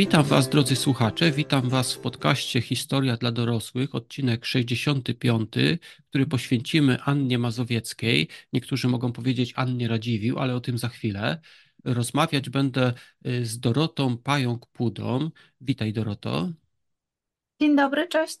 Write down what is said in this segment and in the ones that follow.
Witam Was, drodzy słuchacze, witam Was w podcaście Historia dla dorosłych, odcinek 65, który poświęcimy Annie Mazowieckiej. Niektórzy mogą powiedzieć Annie Radziwił, ale o tym za chwilę. Rozmawiać będę y, z Dorotą Pająk-Pudą. Witaj, Doroto. Dzień dobry, cześć.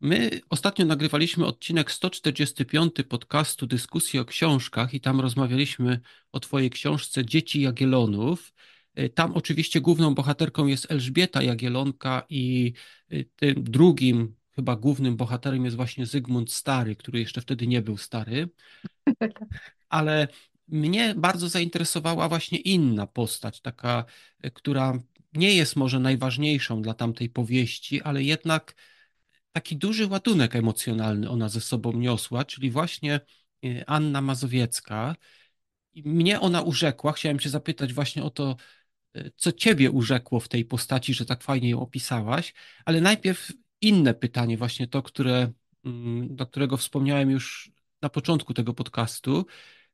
My ostatnio nagrywaliśmy odcinek 145 podcastu Dyskusji o książkach i tam rozmawialiśmy o Twojej książce Dzieci Jagielonów. Y, tam oczywiście główną bohaterką jest Elżbieta Jagielonka i y, tym drugim chyba głównym bohaterem jest właśnie Zygmunt Stary, który jeszcze wtedy nie był stary. Ale mnie bardzo zainteresowała właśnie inna postać, taka, y, która nie jest może najważniejszą dla tamtej powieści, ale jednak taki duży ładunek emocjonalny ona ze sobą niosła, czyli właśnie Anna Mazowiecka. Mnie ona urzekła, chciałem się zapytać właśnie o to, co ciebie urzekło w tej postaci, że tak fajnie ją opisałaś, ale najpierw inne pytanie, właśnie to, które, mm, do którego wspomniałem już na początku tego podcastu,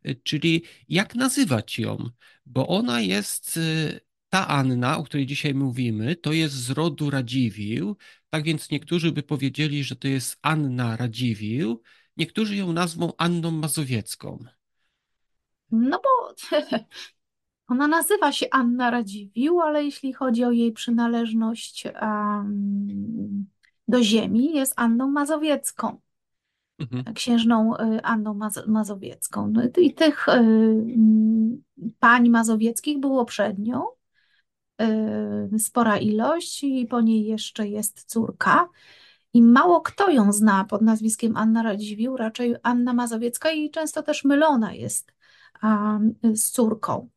y, czyli jak nazywać ją, bo ona jest y, ta Anna, o której dzisiaj mówimy, to jest z rodu Radziwił, tak więc niektórzy by powiedzieli, że to jest Anna Radziwił, niektórzy ją nazwą Anną Mazowiecką. No bo Ona nazywa się Anna Radziwiłł, ale jeśli chodzi o jej przynależność do ziemi, jest Anną Mazowiecką. Mhm. Księżną y, Anną Mazowiecką. No I tych y, pań mazowieckich było przed nią y, spora ilość, i po niej jeszcze jest córka. I mało kto ją zna pod nazwiskiem Anna Radziwiłł, raczej Anna Mazowiecka i często też mylona jest z córką.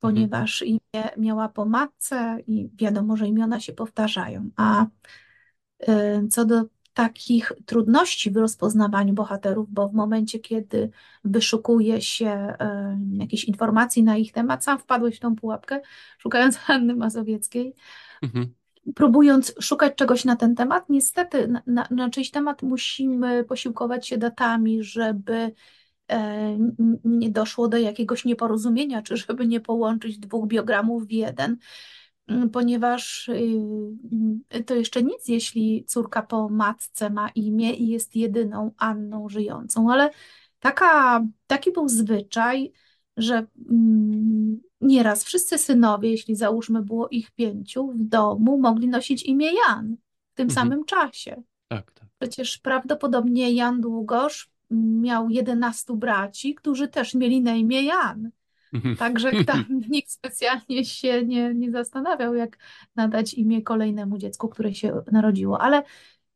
Mhm. ponieważ mhm. imię miała po matce i wiadomo, że imiona się powtarzają. A y, co do takich trudności w rozpoznawaniu bohaterów, bo w momencie, kiedy wyszukuje się y, jakieś informacji na ich temat, sam wpadłeś w tą pułapkę, szukając Hanny Mazowieckiej, mhm. próbując szukać czegoś na ten temat, niestety na, na, na czyjś temat musimy posiłkować się datami, żeby E, nie doszło do jakiegoś nieporozumienia, czy żeby nie połączyć dwóch biogramów w jeden, mm, ponieważ y, y, to jeszcze nic, jeśli córka po matce ma imię i jest jedyną Anną żyjącą, ale taka, taki był zwyczaj, że mm, nieraz wszyscy synowie, jeśli załóżmy było ich pięciu w domu, mogli nosić imię Jan w tym mhm. samym czasie. Tak, tak. Przecież prawdopodobnie Jan Długosz miał 11 braci, którzy też mieli na imię Jan. Mhm. Także tam nikt specjalnie się nie, nie zastanawiał, jak nadać imię kolejnemu dziecku, które się narodziło. Ale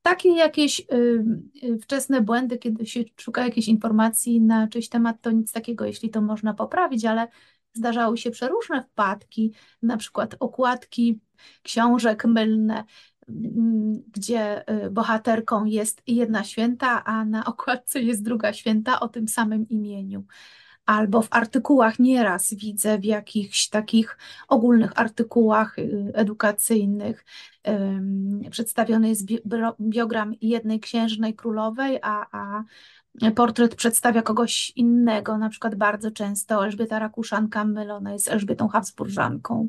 takie jakieś y, y, wczesne błędy, kiedy się szuka jakiejś informacji na czyjś temat, to nic takiego, jeśli to można poprawić, ale zdarzały się przeróżne wpadki, na przykład okładki książek mylne, Mm, gdzie y, bohaterką jest jedna święta, a na okładce jest druga święta o tym samym imieniu. Albo w artykułach nieraz widzę, w jakichś takich ogólnych artykułach y, edukacyjnych przedstawiony jest biogram jednej księżnej królowej, a, a portret przedstawia kogoś innego, na przykład bardzo często Elżbieta Rakuszanka mylona jest Elżbietą Habsburżanką.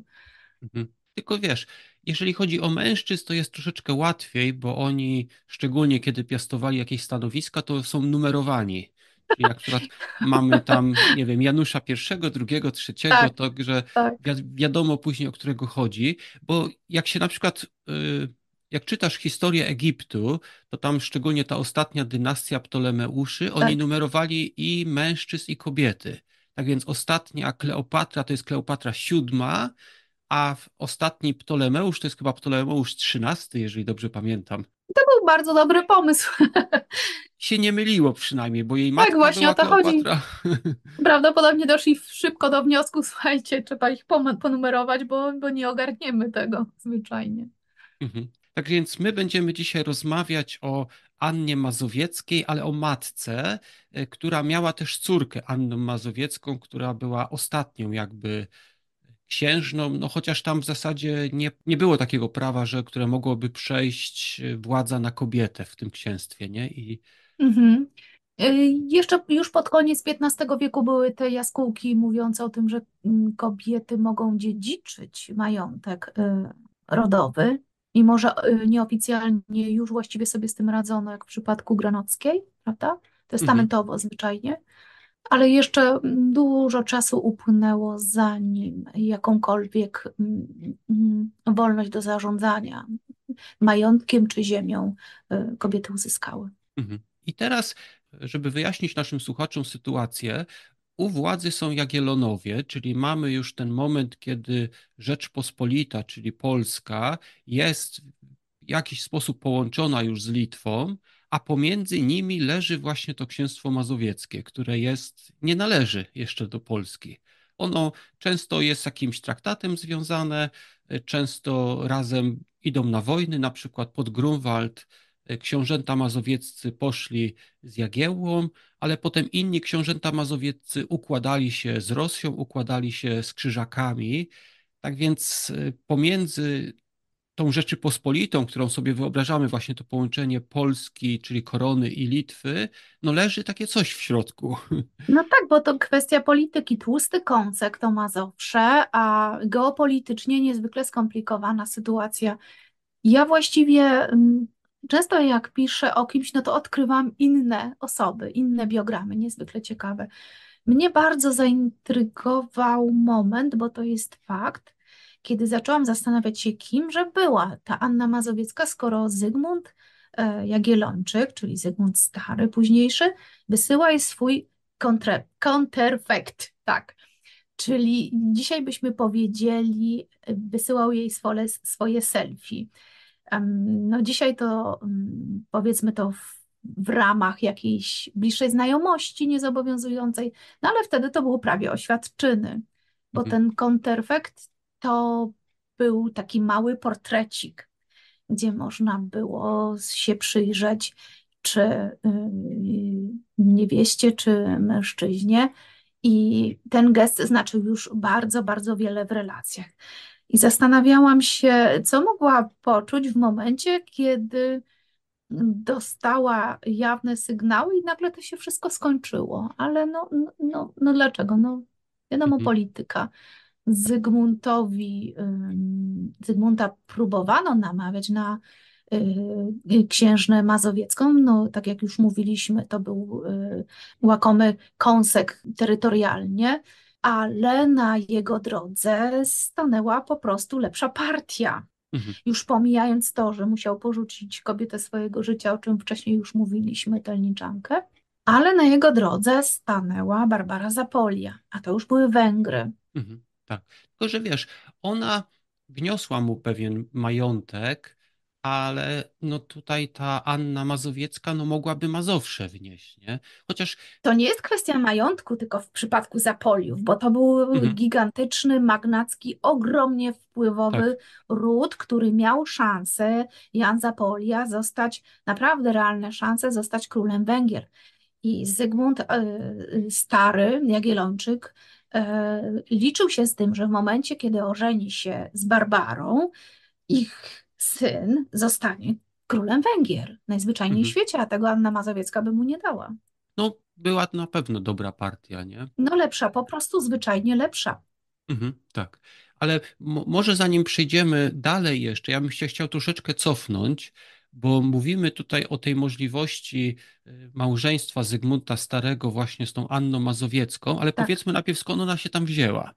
Mhm. Tylko wiesz, jeżeli chodzi o mężczyzn, to jest troszeczkę łatwiej, bo oni, szczególnie kiedy piastowali jakieś stanowiska, to są numerowani. Czyli akurat mamy tam, nie wiem, Janusza pierwszego, drugiego, trzeciego, tak, także tak. wiadomo później, o którego chodzi, bo jak się na przykład, y, jak czytasz historię Egiptu, to tam szczególnie ta ostatnia dynastia Ptolemeuszy, tak. oni numerowali i mężczyzn, i kobiety. Tak więc ostatnia Kleopatra to jest Kleopatra VII a ostatni Ptolemeusz, to jest chyba Ptolemeusz XIII, jeżeli dobrze pamiętam. To był bardzo dobry pomysł. Się nie myliło przynajmniej, bo jej tak, matka Tak, właśnie o to Kleopatra. chodzi. Prawdopodobnie doszli szybko do wniosku, słuchajcie, trzeba ich ponumerować, bo, bo nie ogarniemy tego zwyczajnie. Mhm. Tak więc my będziemy dzisiaj rozmawiać o Annie Mazowieckiej, ale o matce, e, która miała też córkę Anną Mazowiecką, która była ostatnią jakby księżną, no chociaż tam w zasadzie nie, nie było takiego prawa, że które mogłoby przejść y, władza na kobietę w tym księstwie, nie? I... Mhm. Y, jeszcze już pod koniec XV wieku były te jaskółki mówiące o tym, że mm, kobiety mogą dziedziczyć majątek y, rodowy, mimo że nieoficjalnie już właściwie sobie z tym radzono, jak w przypadku Granockiej, prawda? Mhm. Testamentowo mhm. zwyczajnie ale jeszcze dużo czasu upłynęło, zanim jakąkolwiek mm, mm, wolność do zarządzania majątkiem czy ziemią y, kobiety uzyskały. Mhm. I teraz, żeby wyjaśnić naszym słuchaczom sytuację, u władzy są Jagielonowie, czyli mamy już ten moment, kiedy Rzeczpospolita, czyli Polska, jest w jakiś sposób połączona już z Litwą a pomiędzy nimi leży właśnie to księstwo mazowieckie, które jest, nie należy jeszcze do Polski. Ono często jest jakimś traktatem związane, y, często razem idą na wojny, na przykład pod Grunwald y, książęta mazowieccy poszli z Jagiełłą, ale potem inni książęta mazowieccy układali się z Rosją, układali się z Krzyżakami. Tak więc y, pomiędzy tą Rzeczypospolitą, którą sobie wyobrażamy, właśnie to połączenie Polski, czyli Korony i Litwy, no leży takie coś w środku. No tak, bo to kwestia polityki. Tłusty kącek to Mazowsze, a geopolitycznie niezwykle skomplikowana sytuacja. Ja właściwie mm, często jak piszę o kimś, no to odkrywam inne osoby, inne biogramy, niezwykle ciekawe. Mnie bardzo zaintrygował moment, bo to jest fakt, kiedy zaczęłam zastanawiać się, kimże była ta Anna Mazowiecka, skoro Zygmunt e, Jagiellończyk, czyli Zygmunt Stary, późniejszy, wysyła jej swój kontre, tak. Czyli dzisiaj byśmy powiedzieli, wysyłał jej swoje, swoje selfie. No dzisiaj to mm, powiedzmy to w, w ramach jakiejś bliższej znajomości niezobowiązującej, no ale wtedy to było prawie oświadczyny, bo mhm. ten konterfekt to był taki mały portrecik, gdzie można było się przyjrzeć, czy niewieście, czy mężczyźnie. I ten gest znaczył już bardzo, bardzo wiele w relacjach. I zastanawiałam się, co mogła poczuć w momencie, kiedy dostała jawne sygnały i nagle to się wszystko skończyło. Ale no, no, no, no dlaczego? No, wiadomo, mhm. polityka. Zygmuntowi, Zygmunta próbowano namawiać na y, księżnę mazowiecką. No, tak jak już mówiliśmy, to był y, łakomy kąsek terytorialnie, ale na jego drodze stanęła po prostu lepsza partia. Mhm. Już pomijając to, że musiał porzucić kobietę swojego życia, o czym wcześniej już mówiliśmy, telniczankę, ale na jego drodze stanęła Barbara Zapolia, a to już były Węgry. Mhm. Tak. Tylko, że wiesz, ona wniosła mu pewien majątek, ale no tutaj ta Anna Mazowiecka no mogłaby Mazowsze wnieść, nie? Chociaż... To nie jest kwestia majątku, tylko w przypadku Zapoliów, bo to był mhm. gigantyczny, magnacki, ogromnie wpływowy tak. ród, który miał szansę, Jan Zapolia, zostać, naprawdę realne szanse zostać królem Węgier. I Zygmunt e, Stary, Jagiellończyk, E, liczył się z tym, że w momencie, kiedy ożeni się z Barbarą, ich syn zostanie królem Węgier, najzwyczajniej mhm. w świecie, a tego Anna Mazowiecka by mu nie dała. No, była to na pewno dobra partia, nie? No lepsza, po prostu zwyczajnie lepsza. Mhm, tak. Ale może zanim przejdziemy dalej jeszcze, ja bym się chciał troszeczkę cofnąć bo mówimy tutaj o tej możliwości y, małżeństwa Zygmunta Starego właśnie z tą Anną Mazowiecką, ale tak. powiedzmy najpierw skąd ona się tam wzięła.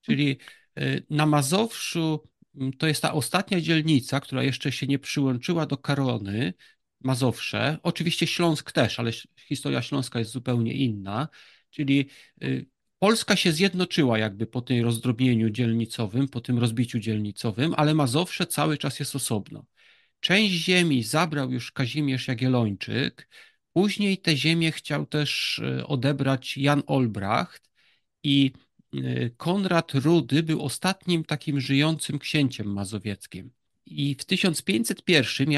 Czyli y, na Mazowszu mm, to jest ta ostatnia dzielnica, która jeszcze się nie przyłączyła do Karony, Mazowsze. Oczywiście Śląsk też, ale historia Śląska jest zupełnie inna. Czyli y, Polska się zjednoczyła jakby po tym rozdrobnieniu dzielnicowym, po tym rozbiciu dzielnicowym, ale Mazowsze cały czas jest osobno. Część ziemi zabrał już Kazimierz Jagiellończyk, później te ziemię chciał też e, odebrać Jan Olbracht i e, Konrad Rudy był ostatnim takim żyjącym księciem mazowieckim. I w 1501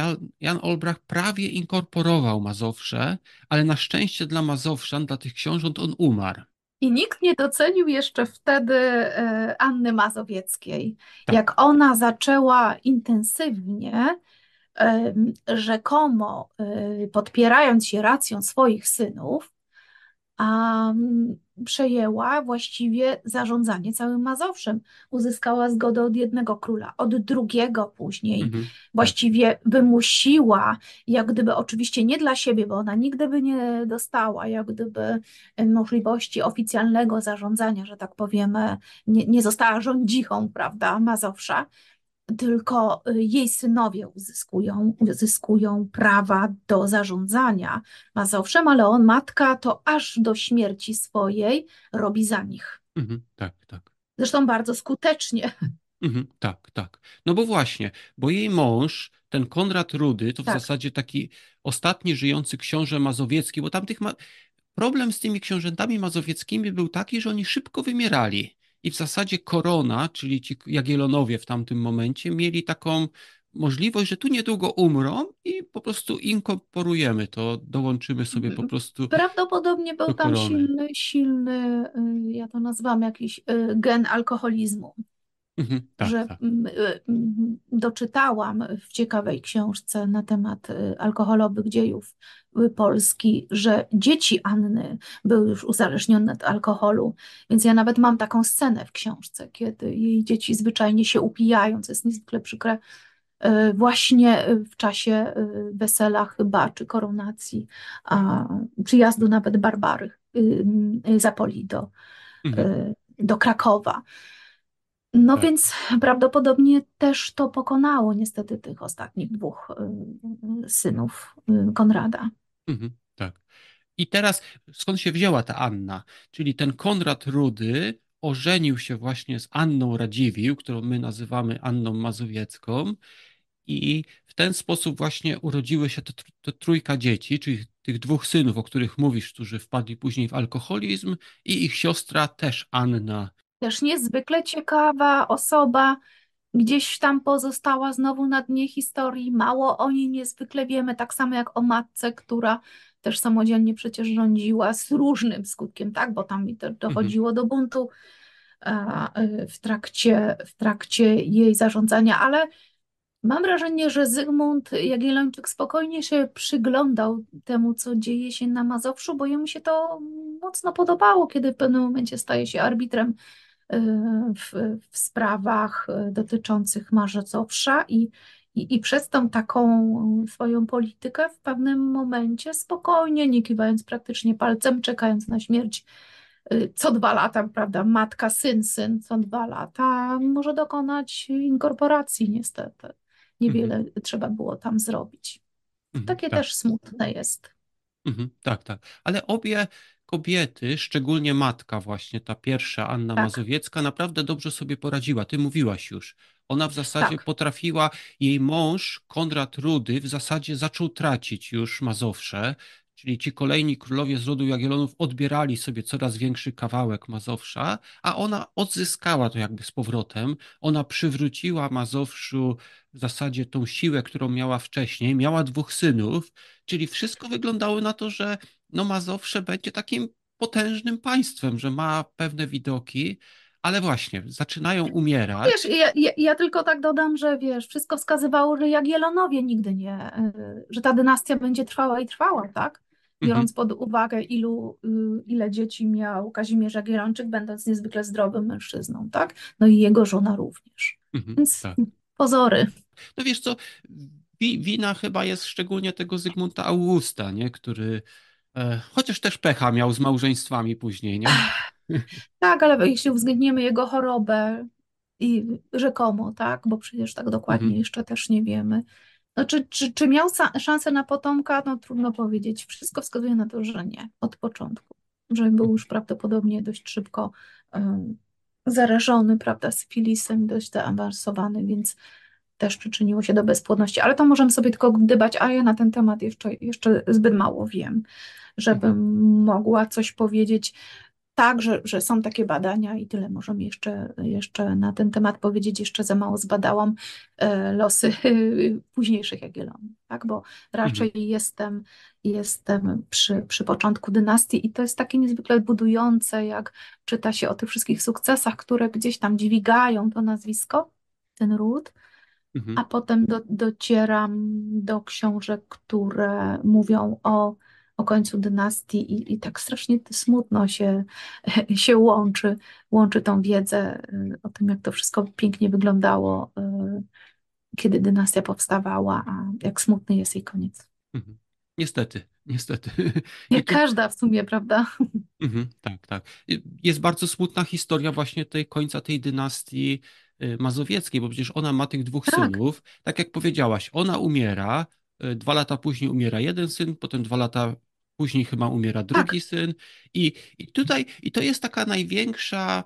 Jan, Olbracht prawie inkorporował Mazowsze, ale na szczęście dla Mazowszan, dla tych książąt, on umarł. I nikt nie docenił jeszcze wtedy e, Anny Mazowieckiej. Tak. Jak ona zaczęła intensywnie rzekomo y, podpierając się racją swoich synów, przejęła właściwie zarządzanie całym Mazowszem. Uzyskała zgodę od jednego króla, od drugiego później. Mhm. Tak. Właściwie wymusiła, jak gdyby oczywiście nie dla siebie, bo ona nigdy by nie dostała jak gdyby możliwości oficjalnego zarządzania, że tak powiemy, e, nie, nie została rządzichą, prawda, Mazowsza, tylko y, jej synowie uzyskują, uzyskują prawa do zarządzania Mazowszem, ale on, matka, to aż do śmierci swojej robi za nich. Mhm, tak, tak. Zresztą bardzo skutecznie. Mhm, tak, tak. No bo właśnie, bo jej mąż, ten Konrad Rudy, to w tak. zasadzie taki ostatni żyjący książę mazowiecki, bo tamtych ma... problem z tymi książętami mazowieckimi był taki, że oni szybko wymierali i w zasadzie korona, czyli ci Jagielonowie w tamtym momencie, mieli taką możliwość, że tu niedługo umrą i po prostu inkorporujemy to, dołączymy sobie po mhm. prostu. Prawdopodobnie był tam silny, silny, y, ja to nazywam jakiś y, gen alkoholizmu. Mhm. tak, że tak. E, doczytałam w ciekawej książce na temat e, alkoholowych dziejów y, Polski, że dzieci Anny były już uzależnione od alkoholu, więc ja nawet mam taką scenę w książce, kiedy jej dzieci zwyczajnie się upijają, co jest niezwykle przykre, e, właśnie w czasie wesela chyba, czy koronacji, a przyjazdu nawet Barbary y, y, zapolido mhm. do Krakowa. No tak. więc prawdopodobnie też to pokonało niestety tych ostatnich dwóch y, synów y, Konrada. Mhm, tak. I teraz skąd się wzięła ta Anna? Czyli ten Konrad Rudy ożenił się właśnie z Anną Radziwił, którą my nazywamy Anną Mazowiecką. I w ten sposób właśnie urodziły się te, te trójka dzieci, czyli tych dwóch synów, o których mówisz, którzy wpadli później w alkoholizm, i ich siostra też Anna, też niezwykle ciekawa osoba, gdzieś tam pozostała znowu na dnie historii. Mało o niej niezwykle wiemy, tak samo jak o matce, która też samodzielnie przecież rządziła z różnym skutkiem, tak? Bo tam mhm. dochodziło do buntu e, e, w trakcie, w trakcie jej zarządzania, ale mam wrażenie, że Zygmunt Jagiellończyk spokojnie się przyglądał temu, co dzieje się na Mazowszu, bo jemu się to mocno podobało, kiedy w pewnym momencie staje się arbitrem Y, w, w sprawach dotyczących Marzecowsza i, i, i przez tą taką swoją politykę w pewnym momencie spokojnie, nie kiwając praktycznie palcem, czekając na śmierć y, co dwa lata, prawda, matka, syn, syn co dwa lata może dokonać inkorporacji niestety. Niewiele mhm. trzeba było tam zrobić. Mhm, Takie tak. też smutne jest. Mhm, tak, tak. Ale obie kobiety, szczególnie matka właśnie, ta pierwsza, Anna tak. Mazowiecka, naprawdę dobrze sobie poradziła. Ty mówiłaś już. Ona w zasadzie tak. potrafiła, jej mąż Konrad Rudy w zasadzie zaczął tracić już Mazowsze, czyli ci kolejni królowie z rodu Jagielonów odbierali sobie coraz większy kawałek Mazowsza, a ona odzyskała to jakby z powrotem. Ona przywróciła Mazowszu w zasadzie tą siłę, którą miała wcześniej. Miała dwóch synów, czyli wszystko wyglądało na to, że no Mazowsze będzie takim potężnym państwem, że ma pewne widoki, ale właśnie, zaczynają umierać. Wiesz, ja, ja, ja, tylko tak dodam, że wiesz, wszystko wskazywało, że Jagiellonowie nigdy nie, y, że ta dynastia będzie trwała i trwała, tak? Mhm. Biorąc pod uwagę, ilu, y, ile dzieci miał Kazimierz Jagiellończyk, będąc niezwykle zdrowym mężczyzną, tak? No i jego żona również. Mhm, Więc tak. pozory. No wiesz co, wina chyba jest szczególnie tego Zygmunta Augusta, nie? Który E, chociaż też pecha miał z małżeństwami później, nie? Tak, ale jeśli uwzględnimy jego chorobę i rzekomo, tak, bo przecież tak dokładnie mhm. jeszcze też nie wiemy. No, czy, czy, czy miał szansę na potomka? No trudno powiedzieć. Wszystko wskazuje na to, że nie, od początku. Że był już prawdopodobnie dość szybko um, zarażony, prawda, syfilisem, dość zaawansowany, więc też przyczyniło się do bezpłodności, ale to możemy sobie tylko gdybać, a ja na ten temat jeszcze, jeszcze zbyt mało wiem, żebym mhm. mogła coś powiedzieć. Tak, że, że są takie badania i tyle możemy jeszcze, jeszcze na ten temat powiedzieć. Jeszcze za mało zbadałam e, losy późniejszych Jagiellonów, tak? bo raczej mhm. jestem, jestem przy, przy początku dynastii i to jest takie niezwykle budujące, jak czyta się o tych wszystkich sukcesach, które gdzieś tam dźwigają to nazwisko, ten ród Mhm. A potem do, docieram do książek, które mówią o, o końcu dynastii i, i tak strasznie smutno się, się łączy, łączy tą wiedzę y, o tym, jak to wszystko pięknie wyglądało, y, kiedy dynastia powstawała, a jak smutny jest jej koniec. Mhm. Niestety, niestety. Jak każda w sumie, prawda? Mhm, tak, tak. Y, jest bardzo smutna historia właśnie tej końca tej dynastii Y, mazowieckiej, bo przecież ona ma tych dwóch tak. synów. Tak jak powiedziałaś, ona umiera, y, dwa lata później umiera jeden syn, potem dwa lata później chyba umiera tak. drugi tak. syn. I, I tutaj, i to jest taka największa.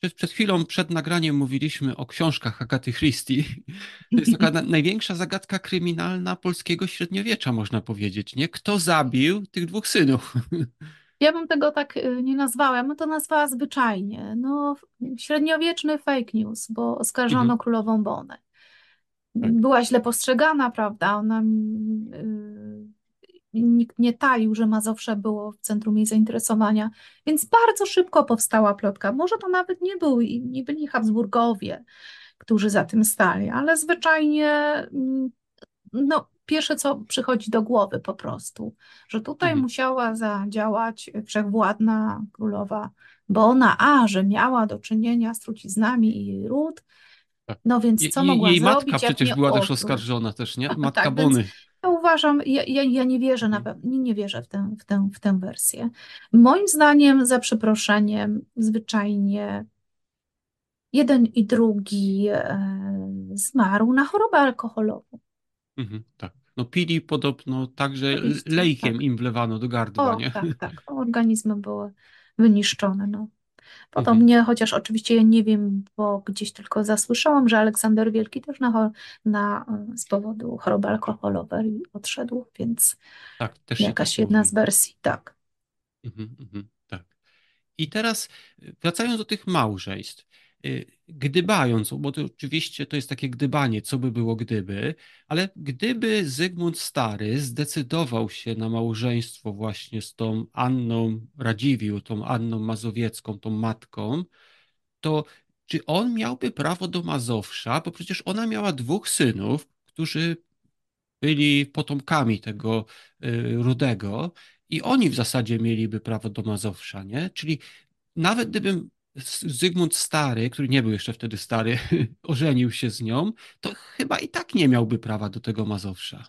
Przed, przed chwilą, przed nagraniem mówiliśmy o książkach Agaty Christie. To jest taka na, największa zagadka kryminalna polskiego średniowiecza, można powiedzieć, nie? Kto zabił tych dwóch synów? Ja bym tego tak y, nie nazwała, ja bym to nazwała zwyczajnie. No, średniowieczny fake news, bo oskarżono mhm. królową Bonę. Tak. Była źle postrzegana, prawda? Ona, yy, nikt nie talił, że ma zawsze było w centrum jej zainteresowania, więc bardzo szybko powstała plotka. Może to nawet nie, był, nie byli Habsburgowie, którzy za tym stali, ale zwyczajnie mm, no, pierwsze, co przychodzi do głowy po prostu, że tutaj mhm. musiała zadziałać wszechwładna królowa Bona, a że miała do czynienia z truciznami i ród, tak. no więc co I, mogła jej zrobić? Jej matka przecież była też oskarżona też, nie? Tak, matka tak, Bony. Ja uważam, ja, ja, nie wierzę na mhm. pewno, nie, nie wierzę w tę, w, tę, w tę wersję. Moim zdaniem, za przeproszeniem, zwyczajnie jeden i drugi e, zmarł na chorobę alkoholową. Mhm, tak. No pili podobno także lejkiem tak. im wlewano do gardła, o, nie? Tak, tak. Organizmy były wyniszczone, no. Podobnie, mhm. chociaż oczywiście ja nie wiem, bo gdzieś tylko zasłyszałam, że Aleksander Wielki też na, na y, z powodu choroby alkoholowej odszedł, więc tak, też jakaś tak jedna mówi. z wersji, tak. Mhm, mhm, tak. I teraz y, wracając do tych małżeństw. Y, gdybając, bo to oczywiście to jest takie gdybanie, co by było gdyby, ale gdyby Zygmunt Stary zdecydował się na małżeństwo właśnie z tą Anną Radziwił, tą Anną Mazowiecką, tą matką, to czy on miałby prawo do Mazowsza, bo przecież ona miała dwóch synów, którzy byli potomkami tego y, Rudego i oni w zasadzie mieliby prawo do Mazowsza, nie? Czyli nawet gdybym Zygmunt Stary, który nie był jeszcze wtedy stary, ożenił się z nią, to chyba i tak nie miałby prawa do tego Mazowsza.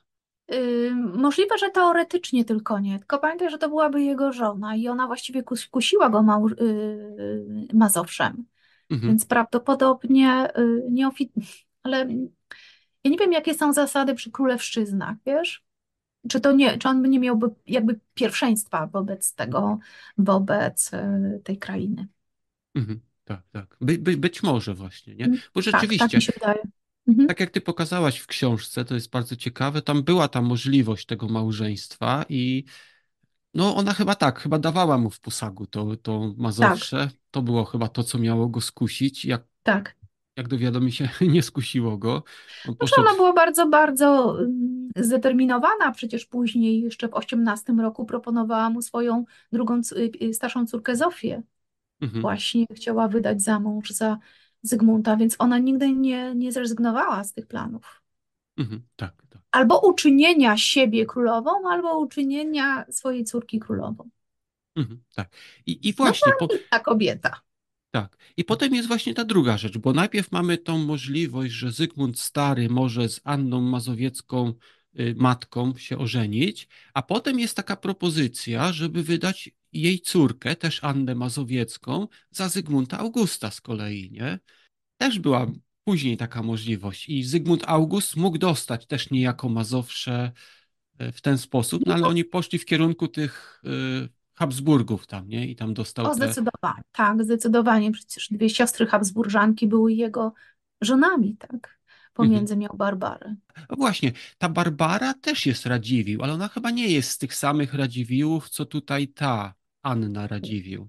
Yy, możliwe, że teoretycznie tylko nie, tylko pamiętaj, że to byłaby jego żona i ona właściwie kus kusiła go yy, Mazowszem, mhm. więc prawdopodobnie yy, ale ja nie wiem, jakie są zasady przy królewszczyznach, wiesz? Czy, to nie, czy on nie miałby jakby pierwszeństwa wobec tego, wobec y, tej krainy? Mhm, tak, tak. By, by, być może właśnie, nie? Mhm. Bo rzeczywiście. Tak, tak mi się wydaje. Mhm. Tak jak ty pokazałaś w książce, to jest bardzo ciekawe, tam była ta możliwość tego małżeństwa i no ona chyba tak, chyba dawała mu w posagu to, to Mazowsze. Tak. To było chyba to, co miało go skusić. Jak, tak. Jak dowiadomi się, nie skusiło go. On no poszedł... Ona była bardzo, bardzo mm, zdeterminowana. Przecież później, jeszcze w 18 roku, proponowała mu swoją drugą, y, starszą córkę Zofię mhm. właśnie chciała wydać za mąż za Zygmunta, więc ona nigdy nie, nie zrezygnowała z tych planów. Mhm. Tak, tak. Albo uczynienia siebie królową, albo uczynienia swojej córki królową. Mhm, tak. I, i no właśnie. No, po... ta kobieta. Tak. I potem jest właśnie ta druga rzecz, bo najpierw mamy tą możliwość, że Zygmunt Stary może z Anną Mazowiecką Y, matką się ożenić, a potem jest taka propozycja, żeby wydać jej córkę, też Annę Mazowiecką, za Zygmunta Augusta z kolei, nie? Też była później taka możliwość i Zygmunt August mógł dostać też niejako Mazowsze y, w ten sposób, no, no ale oni poszli w kierunku tych y, Habsburgów tam, nie? I tam dostał... O, te... zdecydowanie, tak, zdecydowanie. Przecież dwie siostry Habsburżanki były jego żonami, tak? Mhm. pomiędzy nią Barbary. No właśnie, ta Barbara też jest Radziwił, ale ona chyba nie jest z tych samych Radziwiłów, co tutaj ta Anna Radziwił.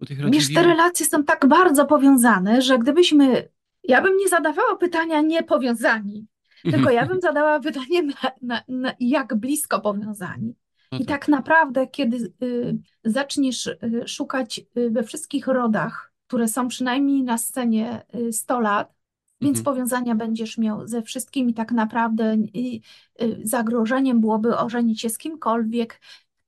Radziwiłów... Wiesz, te relacje są tak bardzo powiązane, że gdybyśmy... Ja bym nie zadawała pytania niepowiązani, mhm. tylko ja bym zadała pytanie, na, na, na jak blisko powiązani. No I tak. tak. naprawdę, kiedy y, zaczniesz y, szukać y, we wszystkich rodach, które są przynajmniej na scenie 100 y, lat, więc mhm. powiązania będziesz miał ze wszystkimi tak naprawdę. Y, zagrożeniem byłoby ożenić się z kimkolwiek,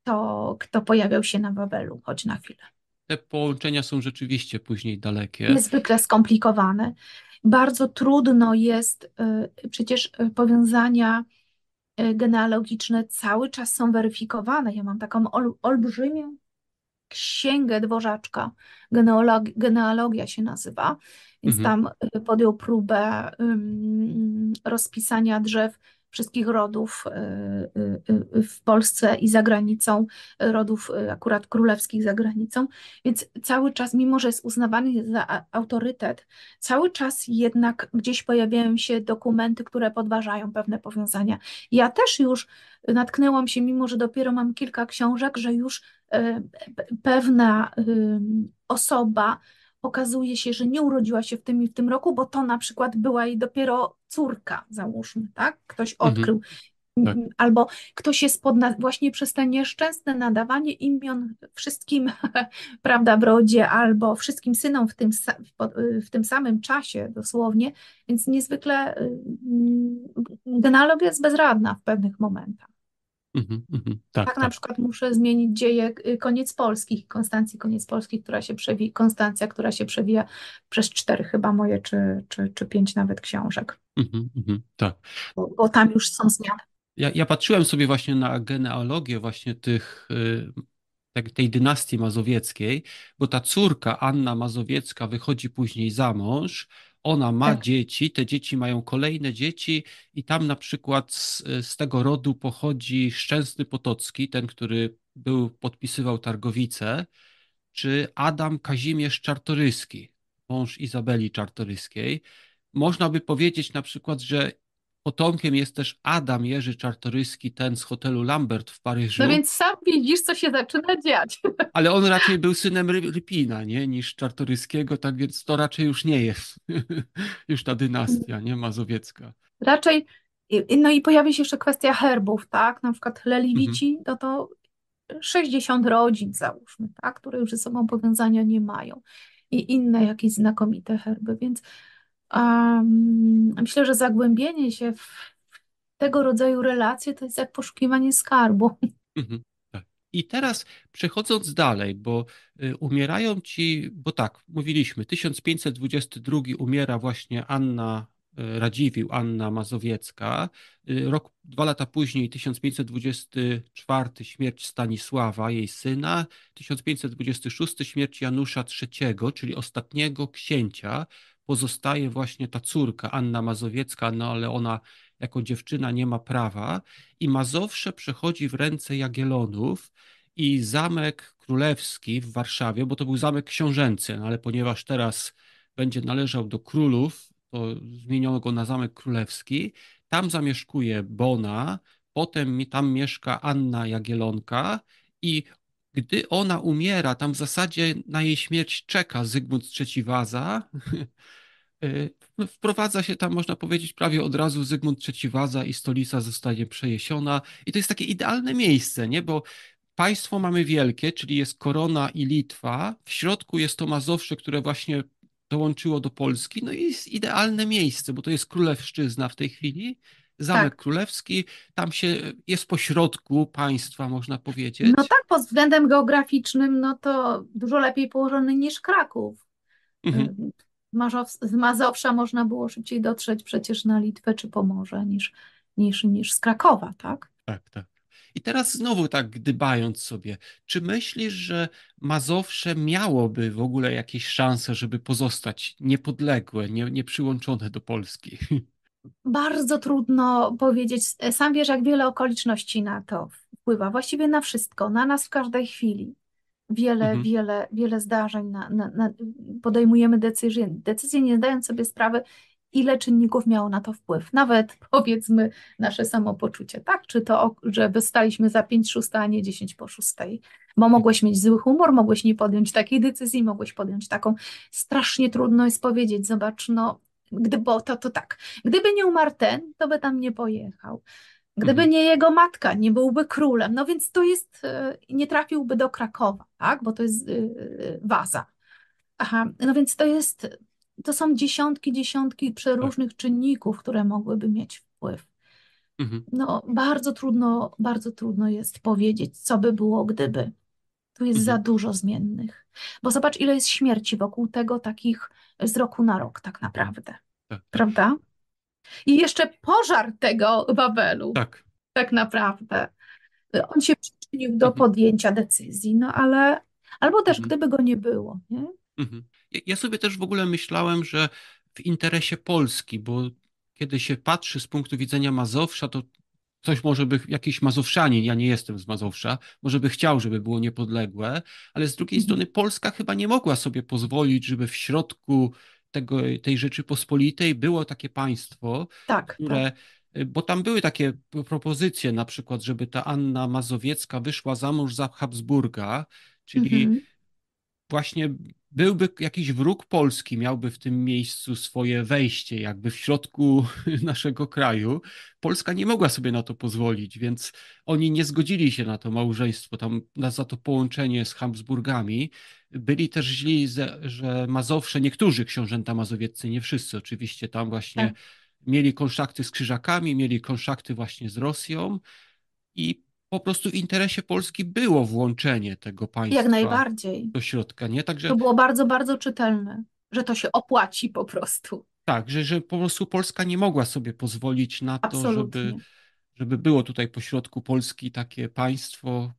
kto, kto pojawiał się na Wawelu, choć na chwilę. Te połączenia są rzeczywiście później dalekie. Niezwykle skomplikowane. Bardzo trudno jest, y, przecież y, powiązania genealogiczne cały czas są weryfikowane. Ja mam taką ol, olbrzymią księgę dworzaczka, genealogia się nazywa, więc mhm. tam y, podjął próbę um, rozpisania drzew wszystkich rodów y, y, y, w Polsce i za granicą, rodów akurat królewskich za granicą. Więc cały czas, mimo że jest uznawany za autorytet, cały czas jednak gdzieś pojawiają się dokumenty, które podważają pewne powiązania. Ja też już natknęłam się, mimo że dopiero mam kilka książek, że już pewna osoba okazuje się, że nie urodziła się w tym i w tym roku, bo to na przykład była jej dopiero córka, załóżmy, tak? Ktoś mhm. odkrył. Mhm. Tak. Mm, albo ktoś jest pod właśnie przez te nieszczęsne nadawanie imion wszystkim, prawda, brodzie, albo wszystkim synom w tym, y, w tym samym czasie dosłownie, więc niezwykle genealogia y, mm, jest bezradna w pewnych momentach. Mhm, mhm. Tak, tak, na tak. przykład muszę zmienić dzieje y, koniec Polski, Konstancji koniec Polski, która się przewija, Konstancja, która się przewija przez cztery chyba moje, czy, czy, czy pięć nawet książek. Mhm, tak. Bo, bo, tam już są zmiany. Ja, ja patrzyłem sobie właśnie na genealogię właśnie tych y, tak, tej dynastii mazowieckiej, bo ta córka Anna Mazowiecka wychodzi później za mąż, ona ma tak. dzieci, te dzieci mają kolejne dzieci, i tam na przykład z, z tego rodu pochodzi Szczęsny Potocki, ten, który był, podpisywał Targowice, czy Adam Kazimierz Czartoryski, mąż Izabeli Czartoryskiej. Można by powiedzieć na przykład, że potomkiem jest też Adam Jerzy Czartoryski, ten z hotelu Lambert w Paryżu. No więc sam widzisz, co się zaczyna dziać. Ale on raczej był synem Rypina, nie, niż Czartoryskiego, tak więc to raczej już nie jest. już ta dynastia, nie, mazowiecka. Raczej, no i pojawia się jeszcze kwestia herbów, tak, na przykład Leliwici, mhm. no to 60 rodzin załóżmy, tak, które już ze sobą powiązania nie mają i inne jakieś znakomite herby, więc myślę, że zagłębienie się w tego rodzaju relacje to jest jak poszukiwanie skarbu. Mhm, tak. I teraz przechodząc dalej, bo y, umierają ci, bo tak, mówiliśmy, 1522 umiera właśnie Anna y, Radziwił, Anna Mazowiecka. Y, rok, dwa lata później, 1524, śmierć Stanisława, jej syna. 1526, śmierć Janusza III, czyli ostatniego księcia pozostaje właśnie ta córka, Anna Mazowiecka, no ale ona jako dziewczyna nie ma prawa i Mazowsze przechodzi w ręce Jagielonów i zamek królewski w Warszawie, bo to był zamek książęcy, no ale ponieważ teraz będzie należał do królów, to zmieniono go na zamek królewski, tam zamieszkuje Bona, potem tam mieszka Anna Jagielonka i gdy ona umiera, tam w zasadzie na jej śmierć czeka Zygmunt III Waza. Y, wprowadza się tam, można powiedzieć, prawie od razu Zygmunt III Waza i stolica zostanie przejesiona. I to jest takie idealne miejsce, nie? bo państwo mamy wielkie, czyli jest Korona i Litwa. W środku jest to Mazowsze, które właśnie dołączyło do Polski. No i jest idealne miejsce, bo to jest królewszczyzna w tej chwili. Zamek tak. Królewski, tam się jest pośrodku państwa, można powiedzieć. No tak, pod względem geograficznym, no to dużo lepiej położony niż Kraków. Mhm. Y, z Mazowsza można było szybciej dotrzeć przecież na Litwę czy Pomorze niż, niż, niż z Krakowa, tak? Tak, tak. I teraz znowu tak gdybając sobie, czy myślisz, że Mazowsze miałoby w ogóle jakieś szanse, żeby pozostać niepodległe, nie, nie do Polski? bardzo trudno powiedzieć. E, sam wiesz, jak wiele okoliczności na to wpływa. Właściwie na wszystko, na nas w każdej chwili. Wiele, mhm. wiele, wiele zdarzeń na, na, na podejmujemy decyzje, decyzje, nie zdając sobie sprawy, ile czynników miało na to wpływ. Nawet powiedzmy nasze samopoczucie, tak? Czy to, że wystaliśmy za 5 6, a nie 10 po szóstej, bo mogłeś mieć zły humor, mogłeś nie podjąć takiej decyzji, mogłeś podjąć taką. Strasznie trudno jest powiedzieć, zobacz, no gdyby to, to tak. Gdyby nie umarł ten, to by tam nie pojechał. Gdyby mhm. nie jego matka, nie byłby królem. No więc to jest, e, nie trafiłby do Krakowa, tak? Bo to jest e, e, waza. Aha, no więc to jest, to są dziesiątki, dziesiątki przeróżnych tak. czynników, które mogłyby mieć wpływ. Mhm. No, bardzo trudno, bardzo trudno jest powiedzieć, co by było, gdyby. Tu jest za mhm. dużo zmiennych. Bo zobacz, ile jest śmierci wokół tego takich z roku na rok, tak naprawdę. Tak. Prawda? I jeszcze pożar tego Wawelu. Tak. Tak naprawdę. On się przyczynił do mhm. podjęcia decyzji, no ale albo też mhm. gdyby go nie było. Nie? Mhm. Ja sobie też w ogóle myślałem, że w interesie Polski, bo kiedy się patrzy z punktu widzenia Mazowsza, to coś może by, jakiś Mazowszanin, ja nie jestem z Mazowsza, może by chciał, żeby było niepodległe, ale z drugiej mhm. strony Polska chyba nie mogła sobie pozwolić, żeby w środku tego, tej Rzeczypospolitej było takie państwo, tak, które. Tak. Bo tam były takie propozycje, na przykład, żeby ta Anna Mazowiecka wyszła za mąż za Habsburga, czyli mhm właśnie byłby jakiś wróg Polski, miałby w tym miejscu swoje wejście, jakby w środku naszego kraju. Polska nie mogła sobie na to pozwolić, więc oni nie zgodzili się na to małżeństwo, tam na, za to połączenie z Habsburgami. Byli też źli, że Mazowsze, niektórzy książęta mazowieccy, nie wszyscy oczywiście, tam właśnie tak. mieli konszakty z Krzyżakami, mieli konszakty właśnie z Rosją i po prostu w interesie Polski było włączenie tego państwa. Jak najbardziej. Do środka, nie? Także... To było bardzo, bardzo czytelne, że to się opłaci po prostu. Tak, że, że po prostu Polska nie mogła sobie pozwolić na to, żeby, żeby było tutaj pośrodku Polski takie państwo.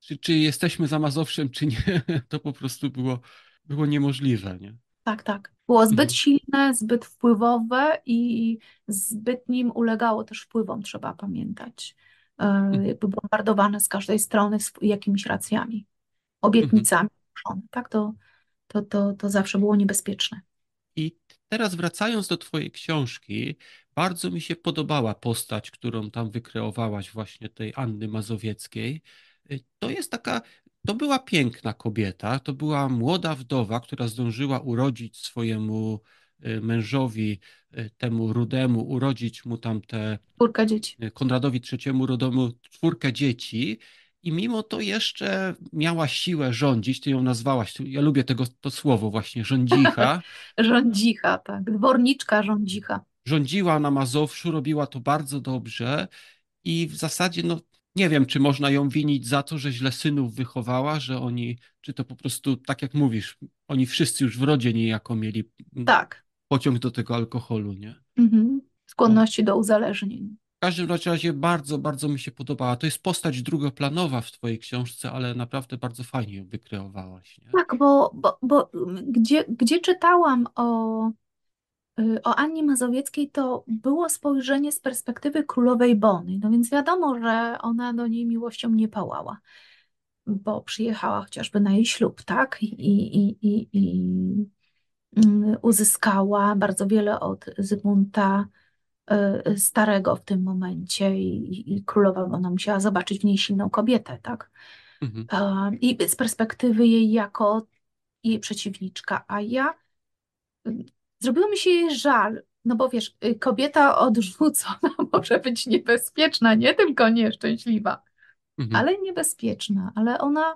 Czy, czy jesteśmy za Mazowszem, czy nie, to po prostu było, było niemożliwe, nie? Tak, tak. Było zbyt mhm. silne, zbyt wpływowe i zbyt nim ulegało też wpływom, trzeba pamiętać. E, jakby bombardowane z każdej strony z jakimiś racjami, obietnicami. Mhm. Tak, to, to, to, to zawsze było niebezpieczne. I teraz wracając do Twojej książki, bardzo mi się podobała postać, którą tam wykreowałaś, właśnie tej Anny Mazowieckiej. E, to jest taka, to była piękna kobieta, to była młoda wdowa, która zdążyła urodzić swojemu Y, mężowi, y, temu rudemu, urodzić mu tam te. Czwórkę dzieci. Y, Konradowi III rudemu czwórkę dzieci. I mimo to jeszcze miała siłę rządzić, ty ją nazwałaś, ja lubię tego, to słowo właśnie, rządzicha. rządzicha, tak, dworniczka rządzicha. Rządziła na Mazowszu, robiła to bardzo dobrze i w zasadzie no, nie wiem, czy można ją winić za to, że źle synów wychowała, że oni, czy to po prostu, tak jak mówisz, oni wszyscy już w rodzie niejako mieli tak pociąg do tego alkoholu, nie? Mhm. Skłonności do uzależnień. W każdym razie bardzo, bardzo mi się podobała. To jest postać drugoplanowa w Twojej książce, ale naprawdę bardzo fajnie ją wykreowałaś. Nie? Tak, bo, bo, bo gdzie, gdzie czytałam o, y, o Annie Mazowieckiej, to było spojrzenie z perspektywy królowej Bony. No więc wiadomo, że ona do niej miłością nie pałała, bo przyjechała chociażby na jej ślub, tak? i, i, i, i Mm, uzyskała bardzo wiele od Zygmunta e, e, Starego w tym momencie i, i królowa, ona musiała zobaczyć w niej silną kobietę, tak? Mhm. I z perspektywy jej jako jej przeciwniczka, a ja mm, zrobiło mi się jej żal, no bo wiesz, y, kobieta odrzucona może być niebezpieczna, nie tylko nieszczęśliwa, mhm. ale niebezpieczna, ale ona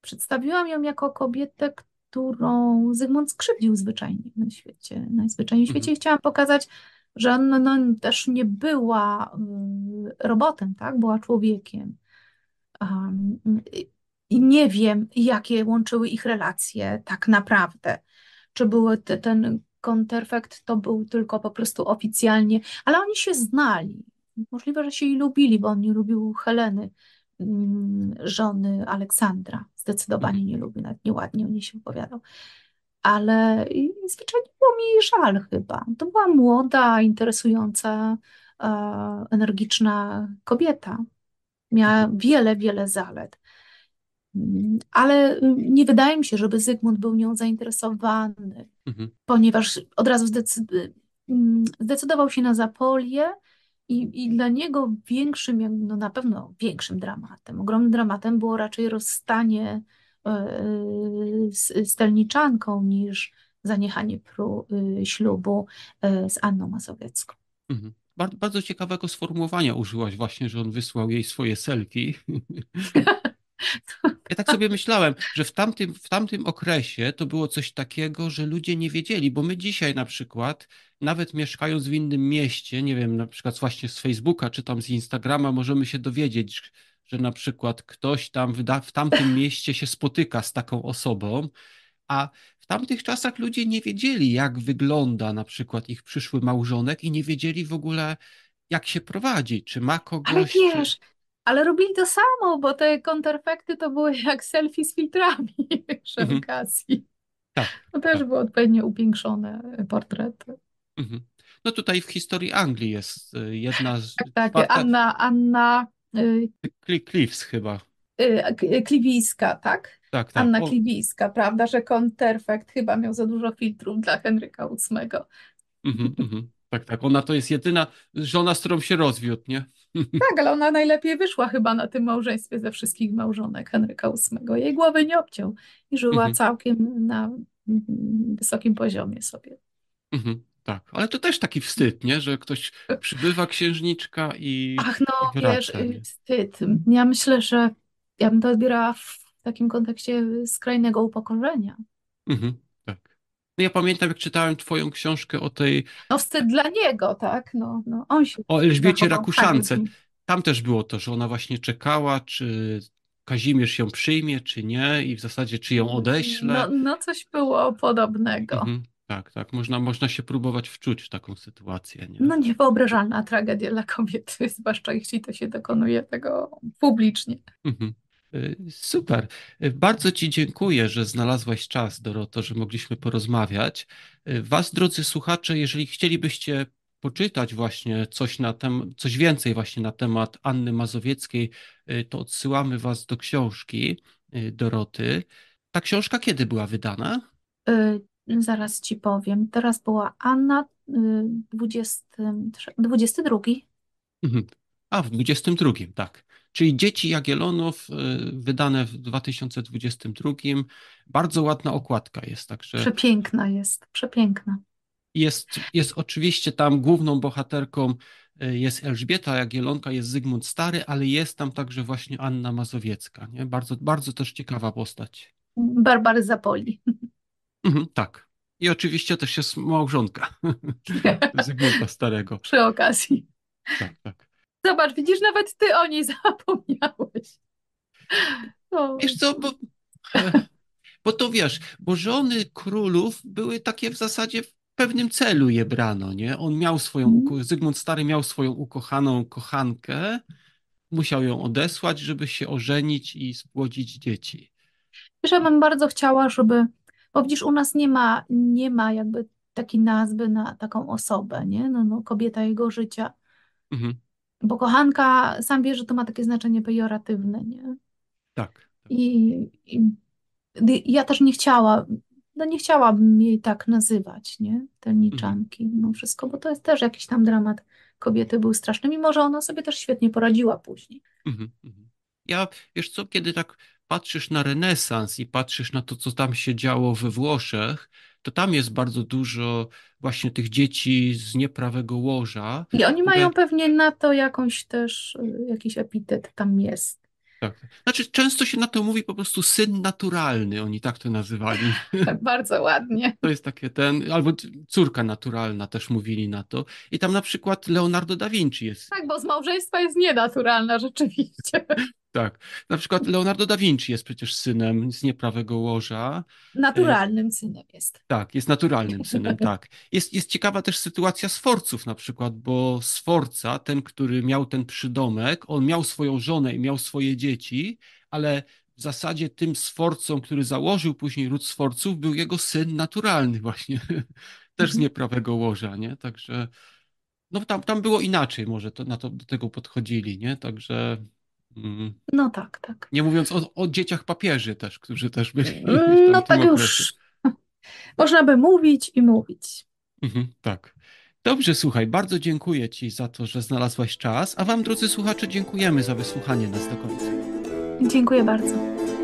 przedstawiłam ją jako kobietę, którą Zygmunt skrzywdził zwyczajnie na świecie. Najzwyczajniej w mhm. świecie mhm. chciałam pokazać, że on no, też nie była mm, robotem, tak? była człowiekiem. Um, i nie wiem, jakie łączyły ich relacje tak naprawdę. Czy był te, ten konterfekt, to był tylko po prostu oficjalnie, ale oni się znali. Możliwe, że się i lubili, bo on nie lubił Heleny Mm, żony Aleksandra. Zdecydowanie mhm. nie lubi, nawet nieładnie o niej się opowiadał. Ale zwyczajnie było mi żal chyba. To była młoda, interesująca, e, energiczna kobieta. Miała mhm. wiele, wiele zalet. Ale y, nie wydaje mi się, żeby Zygmunt był nią zainteresowany, mhm. ponieważ od razu y, mm, zdecydował się na Zapolię, i, I dla niego większym, no na pewno większym dramatem, ogromnym dramatem było raczej rozstanie e, z, stelniczanką Telniczanką niż zaniechanie pru, y, ślubu e, z Anną Mazowiecką. Mhm. Bardzo, bardzo ciekawego sformułowania użyłaś właśnie, że on wysłał jej swoje selfie. Ja tak sobie myślałem, że w tamtym, w tamtym okresie to było coś takiego, że ludzie nie wiedzieli, bo my dzisiaj na przykład, nawet mieszkając w innym mieście, nie wiem, na przykład właśnie z Facebooka czy tam z Instagrama, możemy się dowiedzieć, że na przykład ktoś tam w, w tamtym mieście się spotyka z taką osobą, a w tamtych czasach ludzie nie wiedzieli, jak wygląda na przykład ich przyszły małżonek i nie wiedzieli w ogóle, jak się prowadzi, czy ma kogoś. Ale wiesz, czy ale robili to samo, bo te konterfekty to były jak selfie z filtrami przy mhm. okazji. Tak, no to też tak. były odpowiednio upiększone e, portrety. Mhm. No tutaj w historii Anglii jest e, jedna z... Tak, tak czwarta... Anna, Anna... E, Cliffs chyba. Kliwiska, tak? Tak, tak. Anna o... Kliwiska, prawda, że konterfekt chyba miał za dużo filtrów dla Henryka VIII. Mhm, mhm. Tak, tak. Ona to jest jedyna żona, z którą się rozwiódł, nie? Tak, ale ona najlepiej wyszła chyba na tym małżeństwie ze wszystkich małżonek Henryka VIII. Jej głowy nie obciął i żyła mhm. całkiem na mm, wysokim poziomie sobie. Mhm, tak, ale to też taki wstyd, nie? że ktoś przybywa księżniczka i. Ach, no i wiesz, wstyd. Ja myślę, że ja bym to odbierała w takim kontekście skrajnego upokorzenia. Mhm. No ja pamiętam, jak czytałem twoją książkę o tej... No wstyd dla niego, tak? No, no on się... O Elżbiecie Rakuszance. Tam też było to, że ona właśnie czekała, czy Kazimierz ją przyjmie, czy nie i w zasadzie czy ją mm, odeśle. No, no coś było podobnego. Mhm. Tak, tak. Można, można się próbować wczuć w taką sytuację. Nie? No niewyobrażalna tragedia dla kobiety, zwłaszcza jeśli to się dokonuje tego publicznie. Mhm, Y, super. Y, bardzo Ci dziękuję, że znalazłaś czas, Doroto, że mogliśmy porozmawiać. Y, was, drodzy słuchacze, jeżeli chcielibyście poczytać właśnie coś, na tem- coś więcej właśnie na temat Anny Mazowieckiej, to odsyłamy Was do książki Doroty. Ta książka kiedy była wydana? zaraz Ci powiem. Teraz była Anna y, 20, 22. Mhm. A, w 22, tak. Czyli Dzieci Jagielonów, y, wydane w 2022. Bardzo ładna okładka jest, także. Przepiękna jest, przepiękna. Jest, jest oczywiście tam główną bohaterką y, jest Elżbieta Jagielonka, jest Zygmunt Stary, ale jest tam także właśnie Anna Mazowiecka. Nie? Bardzo, bardzo też ciekawa postać. Barbary Zapoli. Mhm, tak. I oczywiście też jest małżonka Zygmunta Starego. Przy okazji. Tak, tak. Zobacz, widzisz, nawet ty o niej zapomniałeś. No. Wiesz co, bo, bo to wiesz, bo żony królów były takie w zasadzie w pewnym celu je brano, nie? On miał swoją, mhm. Zygmunt Stary miał swoją ukochaną kochankę, musiał ją odesłać, żeby się ożenić i spłodzić dzieci. Wiesz, ja bym bardzo chciała, żeby, bo widzisz, u nas nie ma, nie ma jakby takiej nazwy na taką osobę, nie? No, no kobieta jego życia. Mhm. Bo kochanka, sam wie, że to ma takie znaczenie pejoratywne, nie? Tak. tak. I, i, ja też nie chciała, no nie chciałabym jej tak nazywać, nie? Telniczanki, mhm. mimo wszystko, bo to jest też jakiś tam dramat kobiety był straszny, mimo że ona sobie też świetnie poradziła później. mhm. mhm. Ja, wiesz co, kiedy tak patrzysz na renesans i patrzysz na to, co tam się działo we Włoszech, to tam jest bardzo dużo właśnie tych dzieci z nieprawego łoża. I oni mają pewnie na to jakąś też, y, jakiś epitet tam jest. Tak. Znaczy, często się na to mówi po prostu syn naturalny, oni tak to nazywali. Tak, bardzo ładnie. To jest takie ten, albo córka naturalna też mówili na to. I tam na przykład Leonardo da Vinci jest. Tak, bo z małżeństwa jest nienaturalna rzeczywiście. Tak. Na przykład Leonardo da Vinci jest przecież synem z nieprawego łoża. Naturalnym synem jest. E, tak, jest naturalnym synem, tak. Jest, jest ciekawa też sytuacja Sforców na przykład, bo Sforca, ten, który miał ten przydomek, on miał swoją żonę i miał swoje dzieci, ale w zasadzie tym Sforcą, który założył później ród Sforców, był jego syn naturalny właśnie, też z mhm. nieprawego łoża, nie? Także... No tam, tam było inaczej może, to, na to do tego podchodzili, nie? Także Mhm. No tak, tak. Nie mówiąc o, o dzieciach papieży też, którzy też byli. Mm, no tak okresie. już. Można by mówić i mówić. Mhm, tak. Dobrze, słuchaj, bardzo dziękuję Ci za to, że znalazłaś czas, a Wam, drodzy słuchacze, dziękujemy za wysłuchanie nas do końca. Dziękuję bardzo.